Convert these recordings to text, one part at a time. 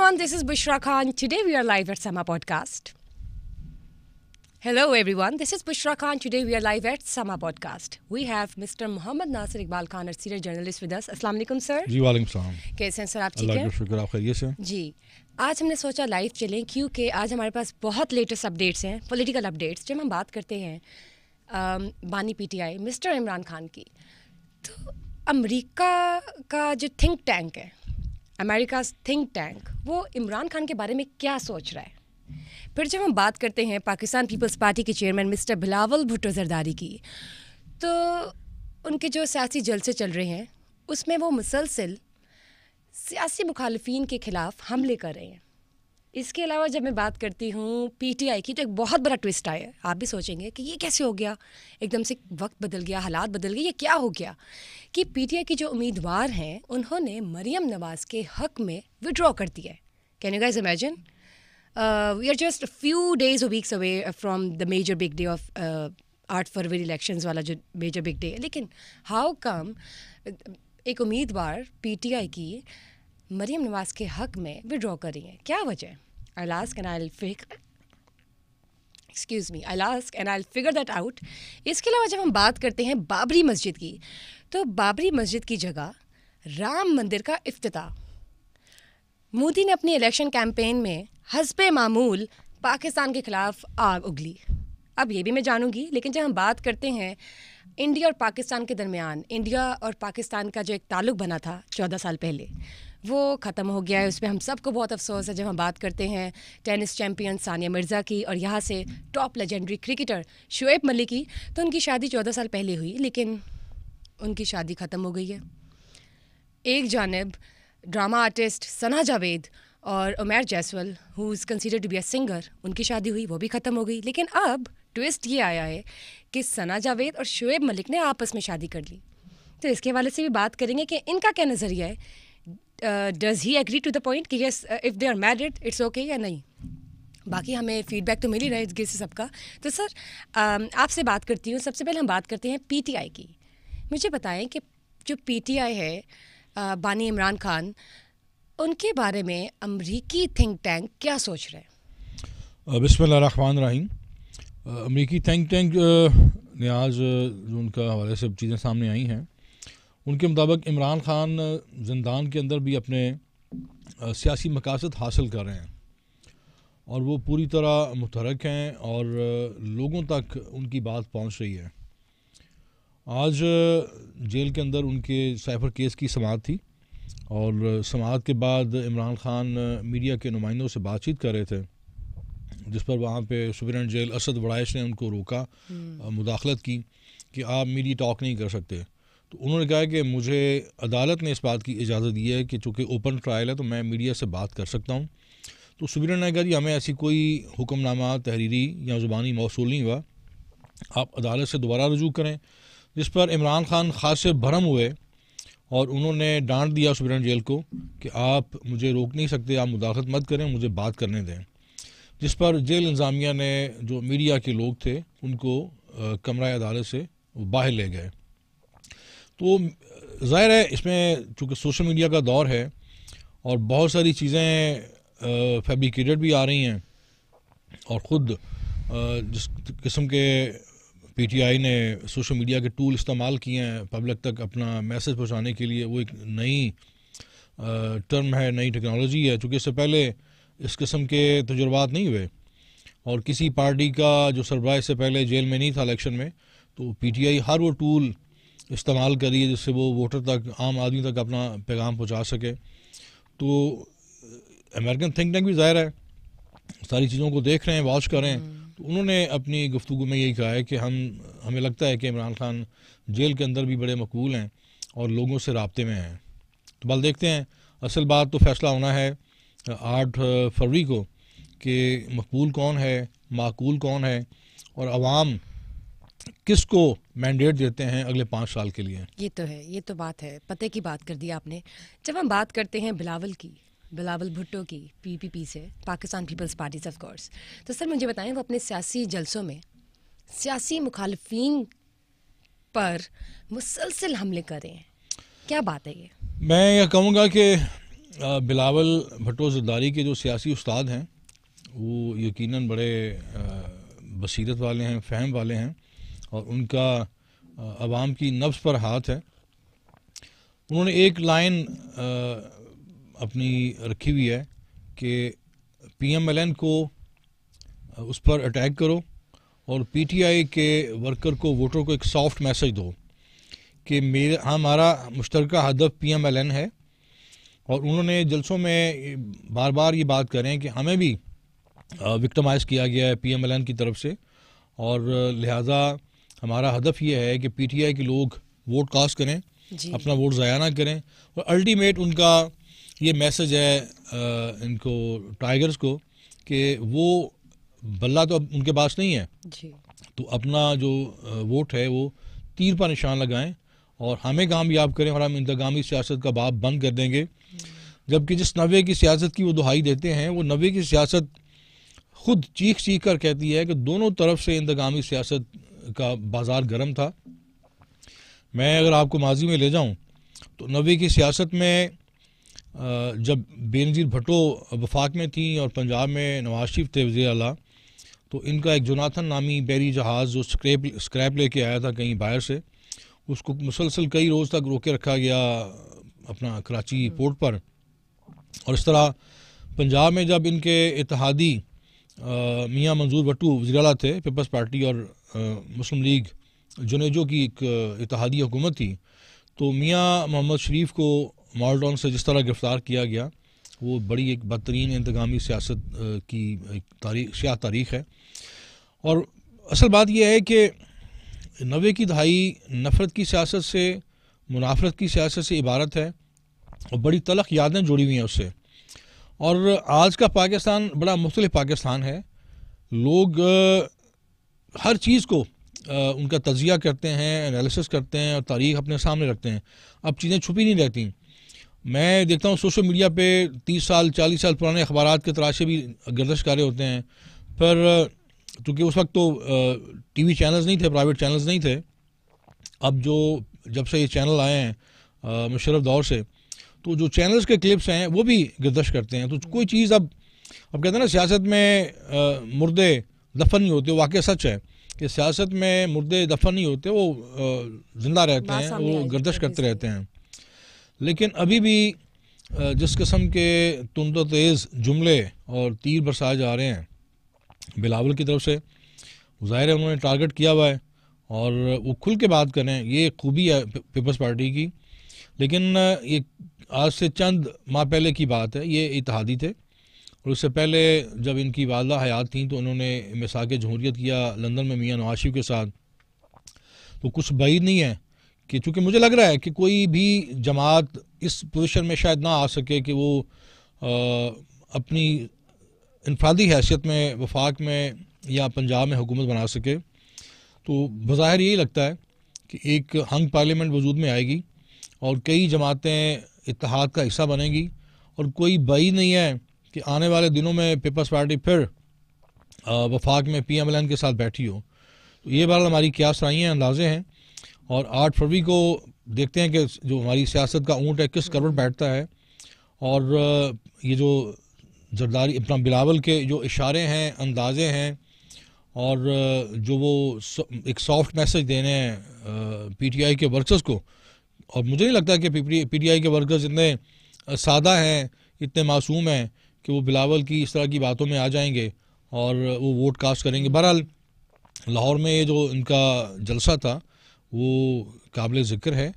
everyone, this is Bushra Khan. Today we are live at Sama Podcast. Hello everyone, this is Bushra Khan. Today we are live at Sama Podcast. We have Mr. Muhammad Nasir Iqbal Khan, a senior journalist with us. Assalamu alaikum sir. जी वालेकुम salam. Kaise हैं sir आप ठीक हैं? अल्लाह का शुक्र आप खैरियत से? जी. आज हमने सोचा लाइव चलें क्योंकि आज हमारे पास बहुत लेटेस्ट अपडेट्स हैं, पॉलिटिकल अपडेट्स जब हम बात करते हैं बानी पीटीआई मिस्टर इमरान खान की तो अमेरिका का जो थिंक टैंक है अमेरिकाज थिंक टैंक वो इमरान खान के बारे में क्या सोच रहा है फिर जब हम बात करते हैं पाकिस्तान पीपल्स पार्टी के चेयरमैन मिस्टर बिलावल भुट्टो जरदारी की तो उनके जो सियासी जलसे चल रहे हैं उसमें वो मुसलसिल सियासी मुखालफी के ख़िलाफ़ हमले कर रहे हैं इसके अलावा जब मैं बात करती हूँ पीटीआई की तो एक बहुत बड़ा ट्विस्ट आया आप भी सोचेंगे कि ये कैसे हो गया एकदम से वक्त बदल गया हालात बदल गए ये क्या हो गया कि पीटीआई की जो उम्मीदवार हैं उन्होंने मरियम नवाज़ के हक में विड्रॉ कर दिया है can you guys imagine we are just few days weeks away from the major big day of आठ फरवरी इलेक्शन वाला जो मेजर बिग डे है लेकिन हाउ कम एक उम्मीदवार पीटीआई की मरीम नवाज़ के हक़ में विड्रॉ करी है क्या वजह I last I fig excuse me I last and I figure that out इसके अलावा जब हम बात करते हैं बाबरी मस्जिद की तो बाबरी मस्जिद की जगह राम मंदिर का अफ्ताह मोदी ने अपनी इलेक्शन कैंपेन में हसब मामूल पाकिस्तान के ख़िलाफ़ आग उगली अब ये भी मैं जानूंगी लेकिन जब हम बात करते हैं इंडिया और पाकिस्तान के दरमियान इंडिया और पाकिस्तान का जो एक ताल्लुक बना था चौदह साल पहले वो ख़त्म हो गया है उस पर हम सबको बहुत अफसोस है जब हम बात करते हैं टेनिस चैम्पियन सानिया मिर्ज़ा की और यहाँ से top legendary cricketer Shoaib Malik की तो उनकी शादी चौदह साल पहले हुई लेकिन उनकी शादी ख़त्म हो गई है एक जानब ड्रामा आर्टिस्ट सना जावेद और Umair Jaiswal who is consider to be a singer उनकी शादी हुई वो भी ख़त्म हो गई लेकिन अब ट्विस्ट ये आया है कि सना जावेद और शुएब मलिक ने आपस में शादी कर ली तो इसके हवाले से भी बात करेंगे कि इनका क्या नज़रिया है does he agree to the point कि yes if they are married it's okay या नहीं बाकी हमें फीडबैक तो मिल ही रहा है इस से सबका तो सर um, आपसे बात करती हूँ सबसे पहले हम बात करते हैं पी की मुझे बताएं कि जो पी है uh, बानी इमरान खान उनके बारे में अमरीकी थिंक टैंक क्या सोच रहे हैं uh, बिस्मिल रहीम uh, अमरीकी थिंक टैंक नियाज जो उनका हवाले से चीज़ें सामने आई हैं उनके मुताबिक इमरान खान जिंदान के अंदर भी अपने सियासी मकासद हासिल कर रहे हैं और वो पूरी तरह मुतरक हैं और लोगों तक उनकी बात पहुंच रही है आज जेल के अंदर उनके साइफर केस की समात थी और समात के बाद इमरान खान मीडिया के नुमाइंदों से बातचीत कर रहे थे जिस पर वहाँ पे सुबरन जेल असद वड़ाइश ने उनको रोका हम्म। मुदाखलत की कि आप मीडिया टॉक नहीं कर सकते तो उन्होंने कहा कि मुझे अदालत ने इस बात की इजाज़त दी है कि चूँकि ओपन ट्रायल है तो मैं मीडिया से बात कर सकता हूँ तो सुबीर ने कहा कि हमें ऐसी कोई हुक्मनामा तहरीरी या ज़ुबानी मौसू नहीं हुआ आप अदालत से दोबारा रजू करें जिस पर इमरान खान खास से भरम हुए और उन्होंने डांट दिया सुबरन जेल को कि आप मुझे रोक नहीं सकते आप मुदाखत मत करें मुझे बात करने दें जिस पर जेल इंजामिया ने जो मीडिया के लोग थे उनको कमरा अदालत से बाहर ले गए तो ज़ाहिर है इसमें चूँकि सोशल मीडिया का दौर है और बहुत सारी चीज़ें फेब्रिकेटेड भी आ रही हैं और ख़ुद जिस किस्म के पीटीआई ने सोशल मीडिया के टूल इस्तेमाल किए हैं पब्लिक तक अपना मैसेज पहुंचाने के लिए वो एक नई टर्म है नई टेक्नोलॉजी है चूँकि इससे पहले इस किस्म के तजुर्बात नहीं हुए और किसी पार्टी का जो सरबराह इससे पहले जेल में नहीं था इलेक्शन में तो पीटीआई हर वो टूल इस्तेमाल करिए जिससे वो वोटर तक आम आदमी तक अपना पैगाम पहुंचा सके तो अमेरिकन थिंक टैंक भी ज़ाहिर है सारी चीज़ों को देख रहे हैं वॉच करें हम्म। तो उन्होंने अपनी गुफ्तु में यही कहा है कि हम हमें लगता है कि इमरान खान जेल के अंदर भी बड़े मकबूल हैं और लोगों से रबते में हैं तो बल देखते हैं असल बात तो फैसला होना है आठ फरवरी को कि मकबूल कौन है माकूल कौन है और आवाम किसको मैंडेट देते हैं अगले पाँच साल के लिए ये तो है ये तो बात है पते की बात कर दी आपने जब हम बात करते हैं बिलावल की बिलावल भुट्टो की पीपीपी से Pakistan People's Party of course तो सर मुझे बताएं वो अपने सियासी जलसों में सियासी मुखालफन पर मुसलसल हमले कर रहे हैं क्या बात है ये मैं यह कहूँगा कि बिलावल भट्टो जदारी के जो सियासी उस्ताद हैं वो यकीन बड़े बसीरत वाले हैं फहम वाले हैं और उनका आवाम की नफ्स पर हाथ है उन्होंने एक लाइन अपनी रखी हुई है कि पीएमएलएन को उस पर अटैक करो और पीटीआई के वर्कर को वोटर को एक सॉफ्ट मैसेज दो कि मेरे हमारा मुश्तर हदफ पीएमएलएन है और उन्होंने जलसों में बार बार ये बात करें कि हमें भी विक्टमाइज़ किया गया है पीएमएलएन की तरफ से और लिहाजा हमारा हदफ ये है कि पी टी आई के लोग वोट कास्ट करें अपना वोट ज़ाया ना करें और अल्टीमेट उनका ये मैसेज है आ, इनको टाइगर्स को कि वो बल्ला तो अब उनके पास नहीं है जी। तो अपना जो वोट है वो तीर पर निशान लगाएं और हमें कामयाब करें और हम इंतगामी सियासत का बाप बंद कर देंगे जबकि जिस नवे की सियासत की वो दुहाई देते हैं वो नवे की सियासत खुद चीख चीख कर कहती है कि दोनों तरफ से इंतगामी सियासत का बाज़ार गर्म था मैं अगर आपको माजी में ले जाऊं तो नबी की सियासत में जब बेनज़ीर भट्टो वफाक में थी और पंजाब में नवाज शरीफ थे वजी अला तो इनका एक जोनाथन नामी बैरी जहाज़ जो स्क्रैप स्क्रैप लेके आया था कहीं बाहर से उसको मुसलसल कई रोज़ तक रोके रखा गया अपना कराची पोर्ट पर और इस तरह पंजाब में जब इनके इतिहादी मियाँ मंजूर भट्टू वजीरला थे पीपल्स पार्टी और मुस्लिम लीग जुनेजो की एक इतिहादी हुकूमत थी तो मियाँ मोहम्मद शरीफ को मॉडर्न से जिस तरह गिरफ़्तार किया गया वो बड़ी एक बदतरीन इंतकामी सियासत की एक तारीख स्याह तारीख है और असल बात यह है कि नवे की दहाई नफ़रत की सियासत से मुनाफरत की सियासत से इबारत है और बड़ी तलख यादें जुड़ी हुई हैं उससे और आज का पाकिस्तान बड़ा मुख्तलिफ पाकिस्तान है लोग हर चीज़ को उनका तजिया करते हैं एनालिसिस करते हैं और तारीख अपने सामने रखते हैं अब चीज़ें छुपी नहीं रहती मैं देखता हूँ सोशल मीडिया पे तीस साल चालीस साल पुराने अखबार के तराशे भी गर्दश कार्य होते हैं पर चूँकि उस वक्त तो टीवी चैनल्स नहीं थे प्राइवेट चैनल्स नहीं थे अब जो जब से ये चैनल आए हैं मुशरफ दौर से तो जो चैनल्स के क्लिप्स हैं वो भी गर्दश करते हैं तो कोई चीज़ अब अब कहते हैं ना सियासत में आ, मुर्दे दफन नहीं होते वाकई सच है कि सियासत में मुर्दे दफन नहीं होते वो जिंदा रहते हैं वो गर्दश करते रहते हैं लेकिन अभी भी जिस किस्म के तुंद तेज़ जुमले और तीर बरसाए जा रहे हैं बिलावल की तरफ से ज़ाहिर है उन्होंने टारगेट किया हुआ है और वो खुल के बात करें ये खूबी है पीपल्स पार्टी की लेकिन ये आज से चंद माह पहले की बात है ये इतिहादी थे और उससे पहले जब इनकी वालदा हयात थी तो उन्होंने मिसाक जमहूरियत किया लंदन में मियाँ नवाशिफ के साथ तो कुछ बैद नहीं है कि चूँकि मुझे लग रहा है कि कोई भी जमात इस पोजिशन में शायद ना आ सके कि वो आ, अपनी इनफरादी हैसियत में वफाक में या पंजाब में हुकूमत बना सके तो बज़ाहिर यही लगता है कि एक हंग पार्लियामेंट वजूद में आएगी और कई जमातें इतिहाद का हिस्सा बनेंगी और कोई बई नहीं है कि आने वाले दिनों में पीपल्स पार्टी फिर वफाक में पी एम एल एन के साथ बैठी हो तो ये बार हमारी क्या सराई हैं अंदाजे हैं और आठ फरवरी को देखते हैं कि जो हमारी सियासत का ऊँट है किस करवट बैठता है और ये जो जरदारी अपना बिलावल के जो इशारे हैं अंदाजे हैं और जो वो एक सॉफ्ट मैसेज देने हैं पी टी आई के वर्कर्स को और मुझे नहीं लगता कि पी टी आई के वर्कर्स इतने सादा हैं इतने मासूम हैं कि वो बिलावल की इस तरह की बातों में आ जाएंगे और वो वोट कास्ट करेंगे बहरहाल लाहौर में ये जो इनका जलसा था वो काबिल ज़िक्र है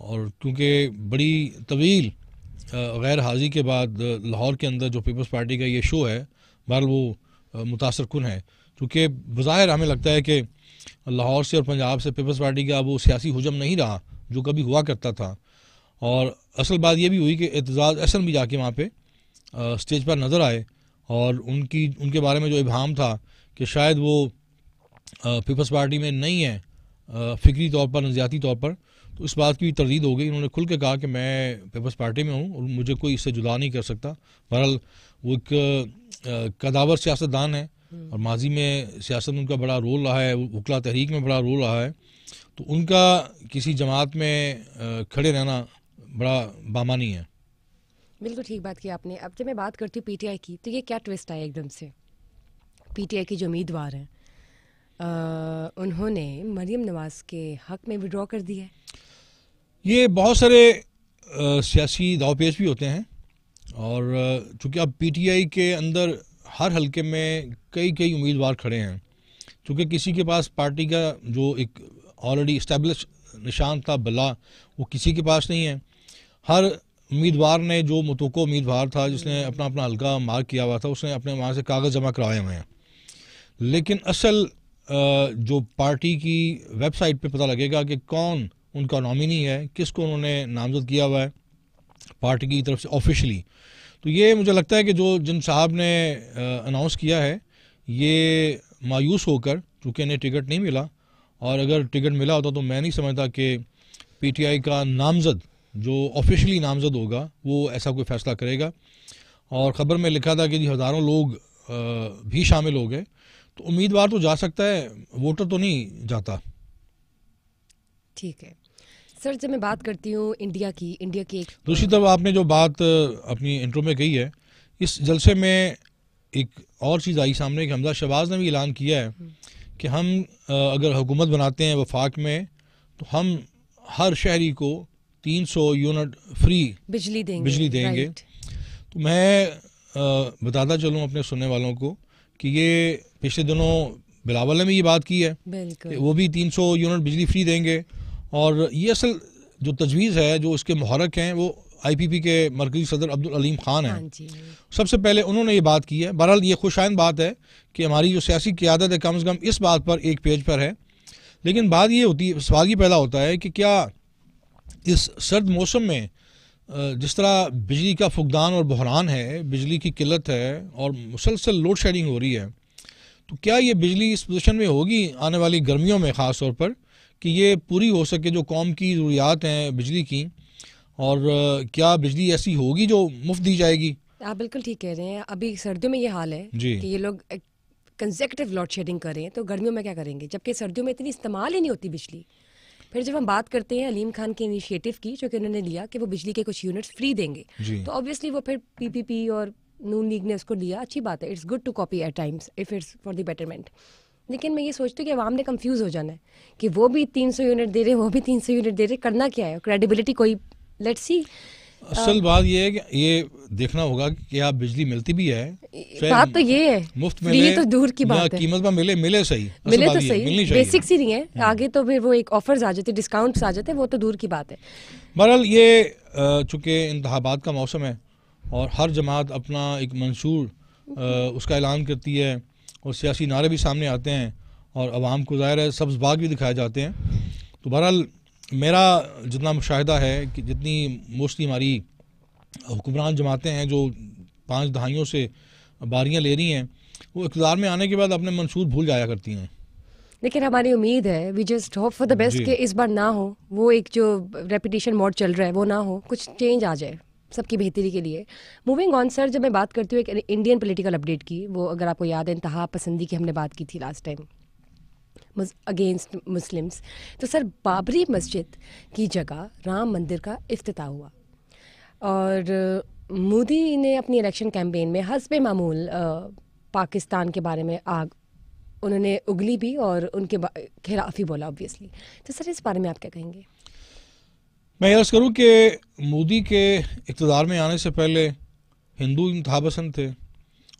और क्योंकि बड़ी तवील गैर हाजी के बाद लाहौर के अंदर जो पीपल्स पार्टी का ये शो है बहरहाल वो मुतासर कन है क्योंकि बज़ाहिर हमें लगता है कि लाहौर से और पंजाब से पीपल्स पार्टी का वो सियासी हजम नहीं रहा जो कभी हुआ करता था और असल बात यह भी हुई कि एतजाज़ असल भी जाके वहाँ पर स्टेज पर नज़र आए और उनकी उनके बारे में जो इबाम था कि शायद वो पीपल्स पार्टी में नहीं है फ़िक्री तौर पर नज़रियाती तौर पर तो इस बात की तरदीद हो गई उन्होंने खुल के कहा कि मैं पीपल्स पार्टी में हूँ और मुझे कोई इससे जुदा नहीं कर सकता बहरहाल वो एक कदावर सियासतदान है हम्म। और माजी में सियासत में उनका बड़ा रोल रहा है वकला तहरीक में बड़ा रोल रहा है तो उनका किसी जमात में खड़े रहना बड़ा बामानी है बिल्कुल ठीक बात की आपने अब जब मैं बात करती हूँ पीटीआई की तो ये क्या ट्विस्ट आया एकदम से पीटीआई के जो उम्मीदवार हैं उन्होंने मरियम नवाज के हक में विड्रॉ कर दिया है ये बहुत सारे सियासी दाव पेश भी होते हैं और चूँकि अब पीटीआई के अंदर हर हलके में कई कई उम्मीदवार खड़े हैं चूंकि किसी के पास पार्टी का जो एक ऑलरेडी इस्टेब्लिश निशान था बला वो किसी के पास नहीं है हर उम्मीदवार ने जो मुतको उम्मीदवार था जिसने अपना अपना हल्का मार्क किया हुआ था उसने अपने वहाँ से कागज़ जमा कराए हुए हैं लेकिन असल जो पार्टी की वेबसाइट पे पता लगेगा कि कौन उनका नॉमिनी है किसको उन्होंने नामजद किया हुआ है पार्टी की तरफ से ऑफिशली तो ये मुझे लगता है कि जो जिन साहब ने अनाउंस किया है ये मायूस होकर चूँकि इन्हें टिकट नहीं मिला और अगर टिकट मिला होता तो मैं नहीं समझता कि पीटीआई का नामजद जो ऑफिशियली नामज़द होगा वो ऐसा कोई फ़ैसला करेगा और ख़बर में लिखा था कि जी हज़ारों लोग भी शामिल हो गए तो उम्मीदवार तो जा सकता है वोटर तो नहीं जाता ठीक है सर जब मैं बात करती हूँ इंडिया की इंडिया की एक दूसरी तरफ आपने जो बात अपनी इंट्रो में कही है इस जलसे में एक और चीज़ आई सामने कि हमजा शहबाज ने भी ऐलान किया है हम्म। कि हम अगर हुकूमत बनाते हैं वफाक में तो हम हर शहरी को तीन सौ यूनिट फ्री बिजली देंगे बिजली देंगे तो मैं आ, बताता चलूँ अपने सुनने वालों को कि ये पिछले दिनों बिलावल ने भी ये बात की है वो भी तीन सौ यूनिट बिजली फ्री देंगे और ये असल जो तजवीज़ है जो उसके मुहरक हैं वो आईपीपी के मरकजी सदर अब्दुल अलीम खान हैं हाँ सबसे पहले उन्होंने ये बात की है बहरहाल ये खुशाइन बात है कि हमारी जो सियासी क्यादत है कम अज़ कम इस बात पर एक पेज पर है लेकिन बात ये होती है सवाल ये पैदा होता है कि क्या इस सर्द मौसम में जिस तरह बिजली का फुकदान और बहरान है बिजली की किल्लत है और मुसलसल लोड शेडिंग हो रही है तो क्या ये बिजली इस पोजिशन में होगी आने वाली गर्मियों में ख़ास तौर पर कि ये पूरी हो सके जो कौम की ज़रूरियात हैं बिजली की और क्या बिजली ऐसी होगी जो मुफ्त दी जाएगी आप बिल्कुल ठीक कह रहे हैं अभी सर्दियों में ये हाल है कि ये लोग कंजेक्टिव लोड शेडिंग करें तो गर्मियों में क्या करेंगे जबकि सर्दियों में इतनी इस्तेमाल ही नहीं होती बिजली फिर जब हम बात करते हैं अलीम खान के इनिशिएटिव की जो कि उन्होंने लिया कि वो बिजली के कुछ यूनिट्स फ्री देंगे तो ऑब्वियसली वो फिर पीपीपी और नून लीग ने उसको लिया अच्छी बात है it's good to copy at times if it's for the betterment लेकिन मैं ये सोचती हूँ कि आवाम ने कंफ्यूज हो जाना है कि वो भी 300 यूनिट दे रहे हैं वो भी 300 यूनिट दे रहे करना क्या है क्रेडिबिलिटी कोई लेट्स सी असल बात ये है कि ये देखना होगा कि आप बिजली मिलती भी है बात तो ये है मुफ्त में ये तो दूर की बात है कीमत में मिले मिले सही मिले तो सही बेसिक सी नहीं है हम्म। आगे तो फिर वो एक ऑफर आ जाते डिस्काउंट आ जाते वो तो दूर की बात है बहरहाल ये चूंकि इंतहाबाद का मौसम है और हर जमात अपना एक मंशूर उसका ऐलान करती है और सियासी नारे भी सामने आते हैं और आवाम को ज़ाहिर है सब्ज़ बाग भी दिखाए जाते हैं तो बहरहाल मेरा जितना मुशाह है कि जितनी मोस्टली हमारी हुक्मरान जमातें हैं जो पाँच दहाइयों से बारियाँ ले रही हैं वो इकतदार में आने के बाद अपने मंसूर भूल जाया करती हैं लेकिन हमारी उम्मीद है we just hope for the best कि इस बार ना हो वो एक जो रेपिटेशन मोड चल रहा है वो ना हो कुछ चेंज आ जाए सबकी बेहतरी के लिए मूविंग ऑन सर जब मैं बात करती हूँ एक इंडियन पॉलिटिकल अपडेट की वो अगर आपको याद है इंतहा पसंदी की हमने बात की थी लास्ट टाइम अगेंस्ट मुस्लिम्स तो सर बाबरी मस्जिद की जगह राम मंदिर का अफ्ताह हुआ और मोदी ने अपनी इलेक्शन कैंपेन में हसब मामूल पाकिस्तान के बारे में आग उन्होंने उगली भी और उनके खिलाफ ही बोला ऑब्वियसली तो सर इस बारे में आप क्या कहेंगे मैं अर्ज़ करूँ कि मोदी के इकतदार में आने से पहले हिंदू इंतहा पसंद थे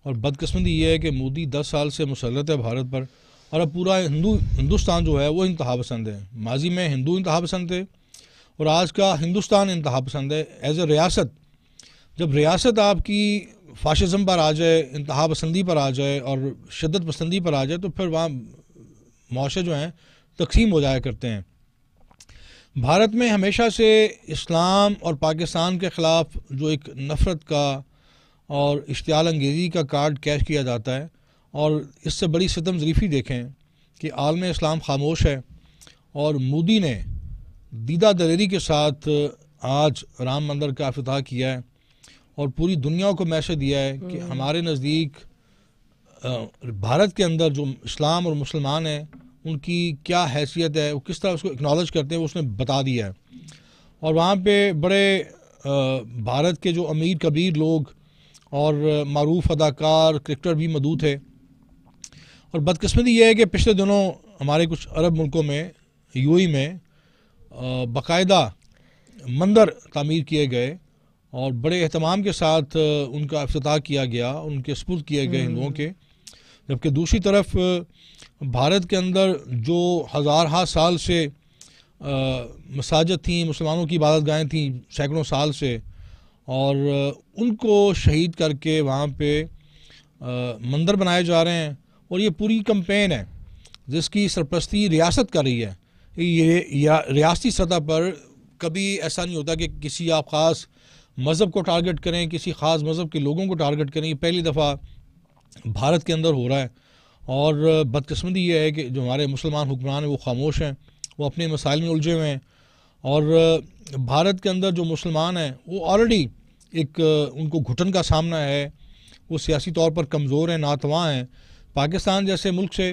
और बदकस्मती ये है कि मोदी दस साल से मुसलत है भारत पर और अब पूरा हिंदू हिंदुस्तान जो है वो इंतहा पसंद है माजी में हिंदू इंतहा पसंद थे और आज का हिंदुस्तान इंतहा पसंद है एज ए रियासत जब रियासत आपकी फाशिज़म पर आ जाए इंतहा पसंदी पर आ जाए और शदत पसंदी पर आ जाए तो फिर वहाँ मुआशे जो हैं तकसीम हो जाया करते हैं भारत में हमेशा से इस्लाम और पाकिस्तान के ख़िलाफ़ जो एक नफ़रत का और इश्तियाल अंगेज़ी का कार्ड कैश किया जाता है और इससे बड़ी सितम जरीफी देखें कि आलम इस्लाम खामोश है और मोदी ने दीदा दलेरी के साथ आज राम मंदिर का अफ्ताह किया है और पूरी दुनिया को मैसेज दिया है कि हम्म। हमारे नज़दीक भारत के अंदर जो इस्लाम और मुसलमान हैं उनकी क्या हैसियत है वो किस तरह उसको एक्नॉलेज करते हैं वो उसने बता दिया है और वहाँ पे बड़े भारत के जो अमीर कबीर लोग और मरूफ अदाकार क्रिकेटर भी मदू थे और बदकस्मती यह है कि पिछले दिनों हमारे कुछ अरब मुल्कों में यूएई में बाकायदा मंदिर तमीर किए गए और बड़े अहतमाम के साथ उनका अफ्ताह किया गया उनके स्पुत किए गए हिंदुओं हम्म। के जबकि दूसरी तरफ भारत के अंदर जो हज़ारहा साल से मसाजद थी मुसलमानों की इबादत गाहें थीं सैकड़ों साल से और उनको शहीद करके वहाँ पे मंदिर बनाए जा रहे हैं और ये पूरी कंपेन है जिसकी सरपरस्ती रियासत कर रही है ये या रियासती सतह पर कभी ऐसा नहीं होता कि किसी आप ख़ास मज़हब को टारगेट करें किसी ख़ास मज़हब के लोगों को टारगेट करें ये पहली दफ़ा भारत के अंदर हो रहा है और बदकस्मती ये है कि जो हमारे मुसलमान हुक्मरान हैं वो खामोश हैं वो अपने मसाइल में उलझे हुए हैं और भारत के अंदर जो मुसलमान हैं वो ऑलरेडी एक उनको घुटन का सामना है वो सियासी तौर पर कमज़ोर हैं नातवा हैं पाकिस्तान जैसे मुल्क से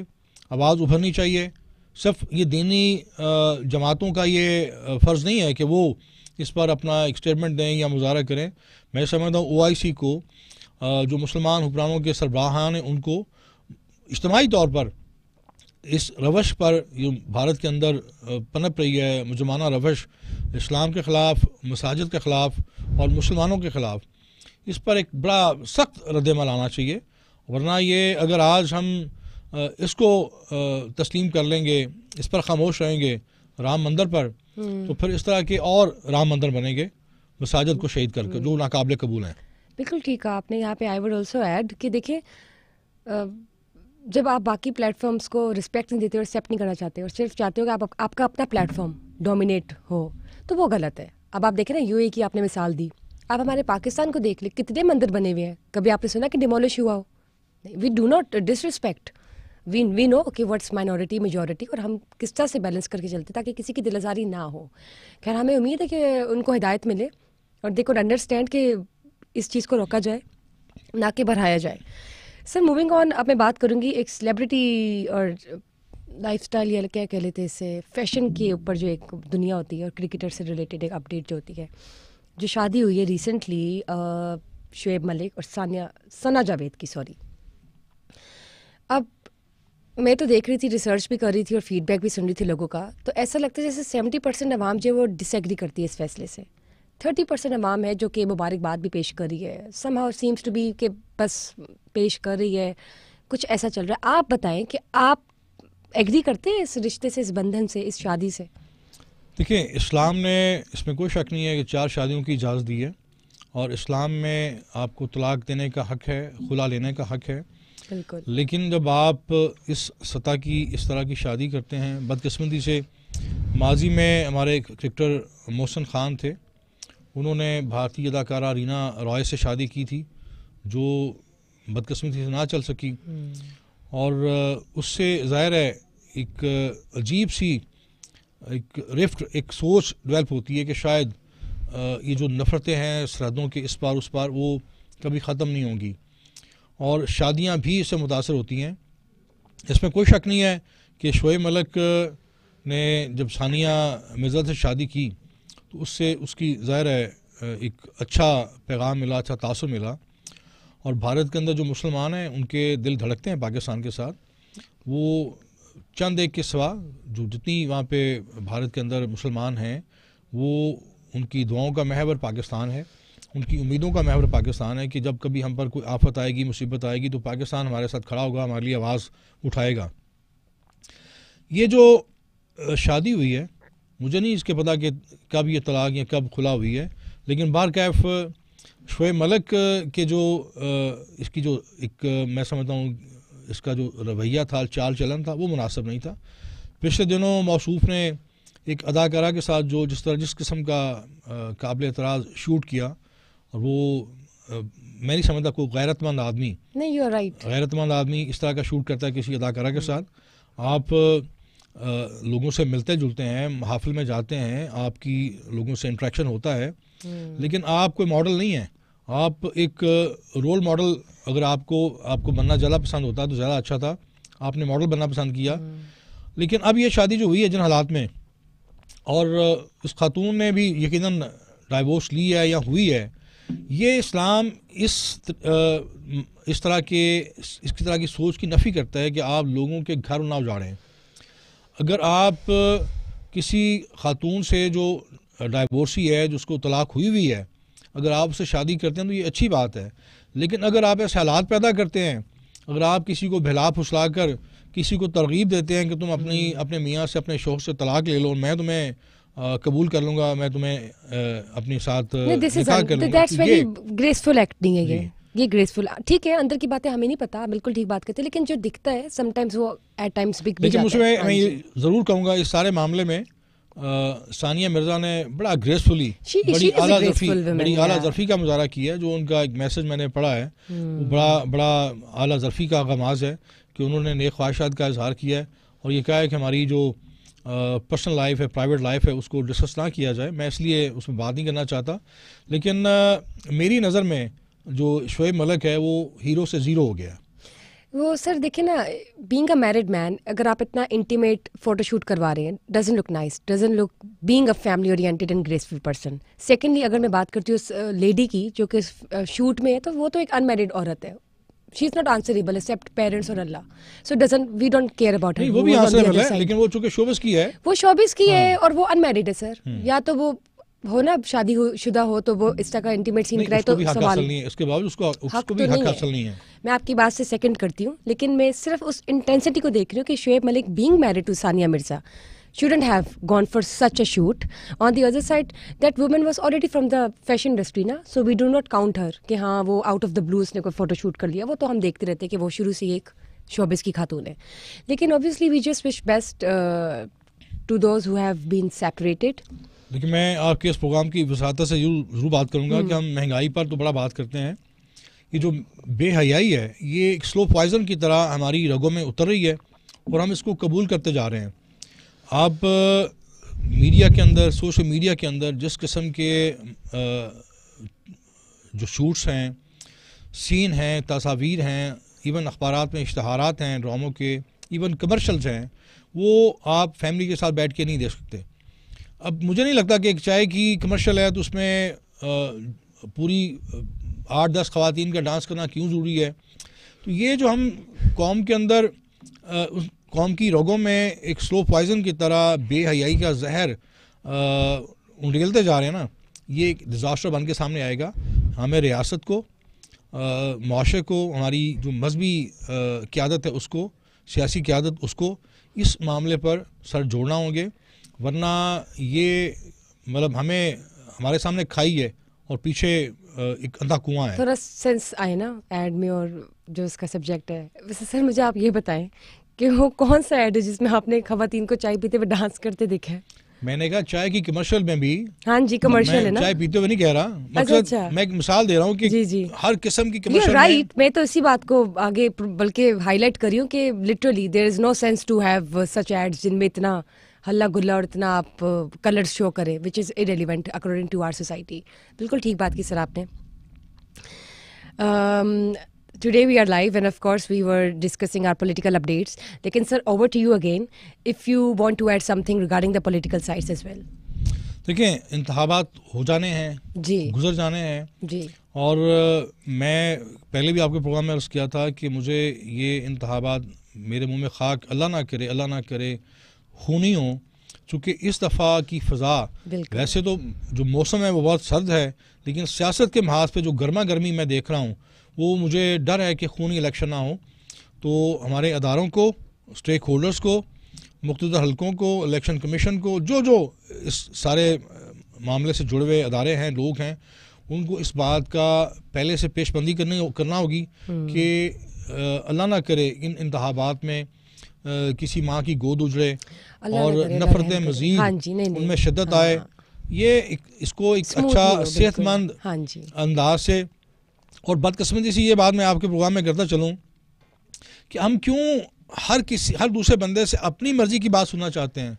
आवाज़ उभरनी चाहिए सिर्फ ये दीनी जमातों का ये फ़र्ज़ नहीं है कि वो इस पर अपना एक स्टेटमेंट दें या मुजाहरा करें मैं समझता हूँ ओ आई सी को जो मुसलमान हुक्मरानों के सरबराह हैं उनको इज्तमाही तौर पर इस रवश पर जो भारत के अंदर पनप रही है मुजमाना रवश इस्लाम के ख़िलाफ़ मसाजिद के ख़िलाफ़ और मुसलमानों के ख़िलाफ़ इस पर एक बड़ा सख्त रद्दमल आना चाहिए वरना ये अगर आज हम इसको तस्लीम कर लेंगे इस पर खामोश रहेंगे राम मंदिर पर हम्म। तो फिर इस तरह के और राम मंदिर बनेंगे मसाजद को शहीद करके जो नाकबले कबूल हैं बिल्कुल ठीक है आपने यहाँ पे आई वुड ऑल्सो ऐड कि देखिए जब आप बाकी प्लेटफॉर्म्स को रिस्पेक्ट नहीं देते और एक्सेप्ट नहीं करना चाहते और सिर्फ चाहते हो कि आप, आपका अपना प्लेटफॉर्म डोमिनेट हो तो वो गलत है अब आप देखें ना यू e की आपने मिसाल दी आप हमारे पाकिस्तान को देख ले कितने मंदिर बने हुए हैं कभी आपने सुना कि डिमोलिश हुआ हो we do not disrespect we we know कि वट्स माइनॉरिटी मेजॉरिटी और हम किस तरह से बैलेंस करके चलते ताकि किसी की दिलजारी ना हो खैर हमें उम्मीद है कि उनको हिदायत मिले और दे कुड अंडरस्टैंड कि इस चीज़ को रोका जाए ना कि बढ़ाया जाए सर मूविंग ऑन अब मैं बात करूँगी एक सेलिब्रिटी और लाइफ स्टाइल या क्या कह लेते इसे फैशन के ऊपर जो एक दुनिया होती है और क्रिकेटर से रिलेटेड एक अपडेट जो होती है जो शादी हुई है रिसेंटली शुएब मलिक और सानिया सना जावेद की सॉरी अब मैं तो देख रही थी रिसर्च भी कर रही थी और फीडबैक भी सुन रही थी लोगों का तो ऐसा लगता है जैसे सेवेंटी परसेंट आवाम जो है वो डिसएग्री करती है इस फैसले से थर्टी परसेंट आवाम है जो कि मुबारकबाद भी पेश कर रही है somehow seems to be के बस पेश कर रही है कुछ ऐसा चल रहा है आप बताएं कि आप एग्री करते हैं इस रिश्ते से इस बंधन से इस शादी से देखिए इस्लाम ने इसमें कोई शक नहीं है कि चार शादियों की इजाज़त दी है और इस्लाम में आपको तलाक देने का हक है खुला लेने का हक है लेकिन जब आप इस सतह की इस तरह की शादी करते हैं बदकस्मती से माजी में हमारे एक क्रिक्टर मोहसन खान थे उन्होंने भारतीय अदाकारा रीना रॉय से शादी की थी जो बदकस्मती से ना चल सकी हम्म। और उससे ज़ाहिर है एक अजीब सी एक रिफ्ट एक सोच डेवलप होती है कि शायद ये जो नफ़रतें हैं सरहदों के इस पार उस पार वो कभी ख़त्म नहीं होंगी और शादियाँ भी इससे मुतासर होती हैं इसमें कोई शक नहीं है कि शोए मलक ने जब सानिया मिर्ज़ा से शादी की तो उससे उसकी ज़ाहिर है एक अच्छा पैगाम मिला अच्छा तासर मिला और भारत के अंदर जो मुसलमान हैं उनके दिल धड़कते हैं पाकिस्तान के साथ वो चंद एक के सिवा जो जितनी वहाँ पे भारत के अंदर मुसलमान हैं वो उनकी दुआओं का महबर पाकिस्तान है उनकी उम्मीदों का महवर पाकिस्तान है कि जब कभी हम पर कोई आफत आएगी मुसीबत आएगी तो पाकिस्तान हमारे साथ खड़ा होगा हमारे लिए आवाज़ उठाएगा ये जो शादी हुई है मुझे नहीं इसके पता कि कब ये तलाक या कब खुला हुई है लेकिन बार कैफ शुय मलक के जो इसकी जो एक मैं समझता हूँ इसका जो रवैया था चाल चलन था वो मुनासिब नहीं था पिछले दिनों मौसूफ ने एक अदाकारा के साथ जो जिस तरह जिस किस्म का काबिल एतराज़ शूट किया वो मैं नहीं समझता कोई गैरतमंद आदमी नहीं यू राइट गैरतमंद आदमी इस तरह का शूट करता है किसी अदाकारा के साथ आप लोगों से मिलते जुलते हैं महाफिल में जाते हैं आपकी लोगों से इंट्रैक्शन होता है हम्म। लेकिन आप कोई मॉडल नहीं है आप एक रोल मॉडल अगर आपको आपको बनना ज़्यादा पसंद होता तो ज़्यादा अच्छा था आपने मॉडल बनना पसंद किया हम्म। लेकिन अब ये शादी जो हुई है जिन हालात में और उस खातून ने भी यकीनन डाइवोर्स ली है या हुई है ये इस्लाम इस इस तरह के इस तरह की सोच की नफ़ी करता है कि आप लोगों के घर ना उजाड़ें अगर आप किसी खातून से जो डाइवोर्सी है जिसको तलाक हुई हुई है अगर आप उससे शादी करते हैं तो ये अच्छी बात है लेकिन अगर आप ऐसे हालात पैदा करते हैं अगर आप किसी को भिला फुसला कर किसी को तरगीब देते हैं कि तुम अपनी अपने मियाँ से अपने शोहर से तलाक ले लो मैं तुम्हें कबूल कर लूंगा मैं तुम्हें अपने साथ ग्रेसफुल एक्ट नहीं है ये ये ग्रेसफुल ठीक है अंदर की बातें हमें नहीं पता बिल्कुल ठीक बात करते लेकिन जो दिखता है समटाइम्स वो एट टाइम्स बिग लेकिन उसमें मैं हाँ जरूर कहूंगा इस सारे मामले में आ, सानिया मिर्जा ने बड़ा ग्रेसफुली बड़ी आला जरफी बड़ी आला जरफी का मुजाहरा किया है जो उनका एक मैसेज मैंने पढ़ा है वो hmm. बड़ा बड़ा आला जरफी का गमाज है कि उन्होंने नेक ख्वाहिशात का इजहार किया है और ये कहा है कि हमारी जो पर्सनल लाइफ है प्राइवेट लाइफ है उसको डिस्कस ना किया जाए मैं इसलिए उसमें बात नहीं करना चाहता लेकिन मेरी नज़र में जो शोएब मलक है वो हीरो से ज़ीरो हो गया वो सर देखिए ना बींग अ मैरिड मैन अगर आप इतना इंटीमेट फोटोशूट करवा रहे हैं doesn't look nice doesn't look being a family oriented and graceful person secondly अगर मैं बात करती हूँ उस लेडी की जो कि शूट में है तो वो तो एक अनमेरिड औरत है she is not answerable except parents और Allah so doesn't we don't care about her वो भी आंसरेबल है लेकिन वो चूंकि शोबिस की है वो शोबिस की हाँ. है और वो अनमैरिड है सर हम्म। या तो वो हो ना शादी शुदा हो तो वो इस तरह का इंटीमेट सीन कराए तो भी हाँ सवाल नहीं है उसके बावजूद उसको उसको तो भी हक हासिल नहीं है मैं आपकी बात से सेकंड करती हूँ लेकिन मैं सिर्फ उस इंटेंसिटी को देख रही हूँ कि Shoaib Malik being married to Sania Mirza shouldn't have gone for such a shoot. On the other side, that woman was already from the fashion industry na? so we do not count her कि हाँ वो out of the blue उसने कोई photo shoot कर लिया वो तो हम देखते रहते हैं कि वो शुरू से एक शोबिस की खातून है लेकिन obviously we just wish best to those who have been separated लेकिन मैं आपके इस प्रोग्राम की वसात से ज़रूर बात करूंगा कि हम्म। हम महंगाई पर तो बड़ा बात करते हैं ये जो बेहयाई है ये एक स्लो पॉइजन की तरह हमारी रगों में उतर रही है और हम इसको कबूल करते जा रहे हैं आप मीडिया के अंदर सोशल मीडिया के अंदर जिस किस्म के जो शूट्स हैं सीन हैं तस्वीर हैं इवन अखबार में इश्तहार हैं ड्रामों के इवन कमर्शल्स हैं वो आप फैमिली के साथ बैठ के नहीं देख सकते अब मुझे नहीं लगता कि एक चाय की कमर्शल है तो उसमें पूरी आठ दस खातन का डांस करना क्यों ज़रूरी है तो ये जो हम कौम के अंदर कौम की रोगों में एक स्लो पॉइजन की तरह बेहयाई का जहर उंडेलते जा रहे हैं ना ये एक डिज़ास्टर बन के सामने आएगा हमें रियासत को माशरे को हमारी जो मजहबी क्यादत है उसको सियासी क्यादत उसको इस मामले पर सर जोड़ना होंगे वरना ये मतलब हमें हमारे सामने खाई है और पीछे एक अंधा कुआं है थोड़ा सेंस आए ना एड में और जो इसका सब्जेक्ट है वैसे सर मुझे आप ये बताएं कि वो कौन सा ऐड है जिसमें आपने खातन को चाय पीते हुए डांस करते देखा है मैंने कहा चाय की कमर्शियल में भी हाँ जी कमर्शियल है ना चाय पीते हुए नहीं कह रहा अच्छा, मतलब अच्छा, मैं एक मिसाल दे रहा हूँ कि जी जी हर किस्म की कमर्शियल राइट मैं तो इसी बात को आगे बल्कि हाईलाइट करी हूँ कि literally there is no sense to have such ads जिनमें इतना हल्ला गुल्ला और इतना आप कलर uh, शो करें which is irrelevant according to our society बिल्कुल ठीक बात की सर आपने um, today we are live and of course we were discussing our political updates लेकिन sir over to you again if you want to add something regarding the political sides as well देखिए इंतबात हो जाने हैं जी गुजर जाने हैं जी और मैं पहले भी आपके प्रोग्राम में अर्ज किया था कि मुझे ये इंतबात मेरे मुंह में खाक अल्लाह ना करे अल्लाह ना करे होनी हो चूँकि इस दफ़ा की फ़जा वैसे तो जो मौसम है वो बहुत सर्द है लेकिन सियासत के महाज पे जो गर्मा गर्मी मैं देख रहा हूँ वो मुझे डर है कि खूनी इलेक्शन ना हो तो हमारे अदारों को स्टेक होल्डर्स को मुख्तद हलकों को इलेक्शन कमीशन को जो जो इस सारे मामले से जुड़े हुए अदारे हैं लोग हैं उनको इस बात का पहले से पेशबंदी करनी करना होगी हम्म। कि अल्लाह ना करे इन इंतबात में आ, किसी माँ की गोद उजड़े और नफरतें मजीद हाँ उनमें शिद्दत हाँ। आए ये इसको एक अच्छा सेहतमंद हाँ अंदाज से और बदकस्मती से ये बात मैं आपके प्रोग्राम में करता चलूँ कि हम क्यों हर किसी हर दूसरे बंदे से अपनी मर्ज़ी की बात सुनना चाहते हैं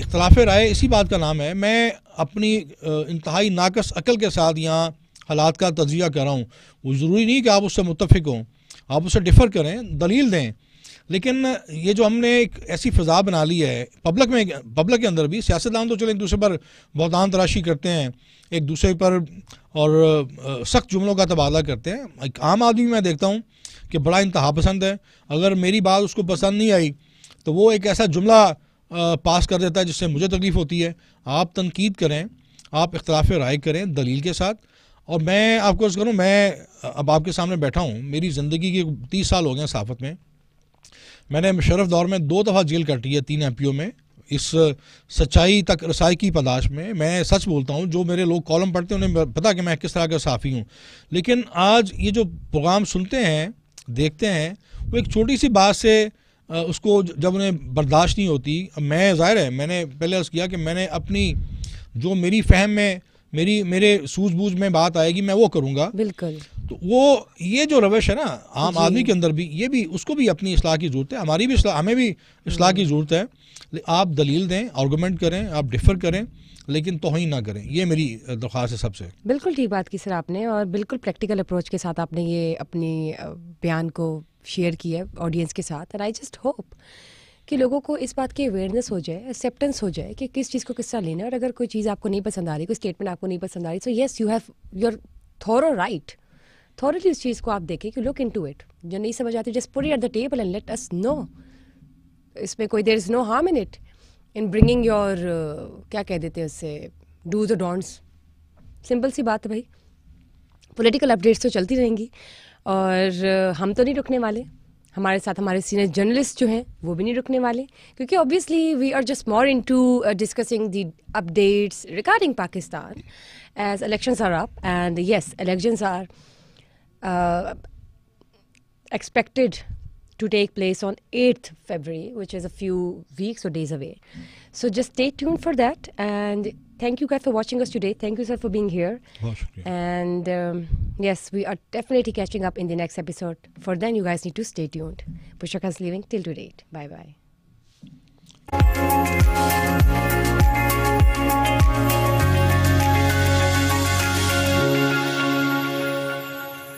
इख्तलाफ राय इसी बात का नाम है मैं अपनी इंतहाई नाकस अकल के साथ यहाँ हालात का तजिया कर रहा हूँ वो ज़रूरी नहीं कि आप उससे मुतफिक हों आप उससे डिफ़र करें दलील दें लेकिन ये जो हमने एक ऐसी फ़िज़ा बना ली है पब्लिक में पब्लिक के अंदर भी सियासतदान तो चले एक दूसरे पर बहुतान तराशी करते हैं एक दूसरे पर और सख्त जुमलों का तबादला करते हैं एक आम आदमी मैं देखता हूँ कि बड़ा इंतहा पसंद है अगर मेरी बात उसको पसंद नहीं आई तो वो एक ऐसा जुमला पास कर देता है जिससे मुझे तकलीफ़ होती है आप तनकीद करें आप इख्तलाफ राय करें दलील के साथ और मैं आपको करूँ मैं अब आपके सामने बैठा हूँ मेरी ज़िंदगी के तीस साल हो गए सहाफ़त में मैंने मुशरफ दौर में दो दफ़ा जेल कटी है तीन एम में इस सच्चाई तक रसाई की पदाश में मैं सच बोलता हूँ जो मेरे लोग कॉलम पढ़ते हैं उन्हें पता कि मैं किस तरह का साफ़ी हूँ लेकिन आज ये जो प्रोग्राम सुनते हैं देखते हैं वो एक छोटी सी बात से उसको जब उन्हें बर्दाश्त नहीं होती मैं ज़ाहिर है मैंने पहले अर्ज़ किया कि मैंने अपनी जो मेरी फहम में मेरी मेरे सूझबूझ में बात आएगी मैं वो करूँगा बिल्कुल तो वो ये जो रवैश है ना आम आदमी के अंदर भी ये भी उसको भी अपनी असलाह की ज़रूरत है हमारी भी इसलाह हमें भी असलाह की हम्म। ज़रूरत है आप दलील दें आर्गूमेंट करें आप डिफ़र करें लेकिन तो ही ना करें ये मेरी दरख्वास्त है सबसे बिल्कुल ठीक बात की सर आपने और बिल्कुल प्रैक्टिकल अप्रोच के साथ आपने ये अपनी बयान को शेयर किया है ऑडियंस के साथ एंड आई जस्ट होप कि लोगों को इस बात की अवेयरनेस हो जाए एक्सेप्टेंस हो जाए कि किस चीज़ को किस तरह लेना है और अगर कोई चीज़ आपको नहीं पसंद आ रही कोई स्टेटमेंट आपको नहीं पसंद आ रही so yes you have your thorough right thoroughly इस चीज़ को आप देखें कि लुक इन टू इट जो नहीं समझ आती just put at the table and let us know इसमें कोई there is no harm in it in bringing your क्या कह देते हैं उससे डूज और डोंट्स सिंपल सी बात है भाई पॉलिटिकल अपडेट्स तो चलती रहेंगी और uh, हम तो नहीं रुकने वाले हमारे साथ हमारे सीनियर जर्नलिस्ट जो हैं वो भी नहीं रुकने वाले क्योंकि obviously we are just more into discussing the updates regarding Pakistan as elections are up and yes elections are uh, expected to take place on 8th February, which is a few weeks or days away. So just stay tuned for that. And thank you guys for watching us today. Thank you, sir, for being here. and um, yes, we are definitely catching up in the next episode. For then, you guys need to stay tuned. is leaving till today. Bye bye.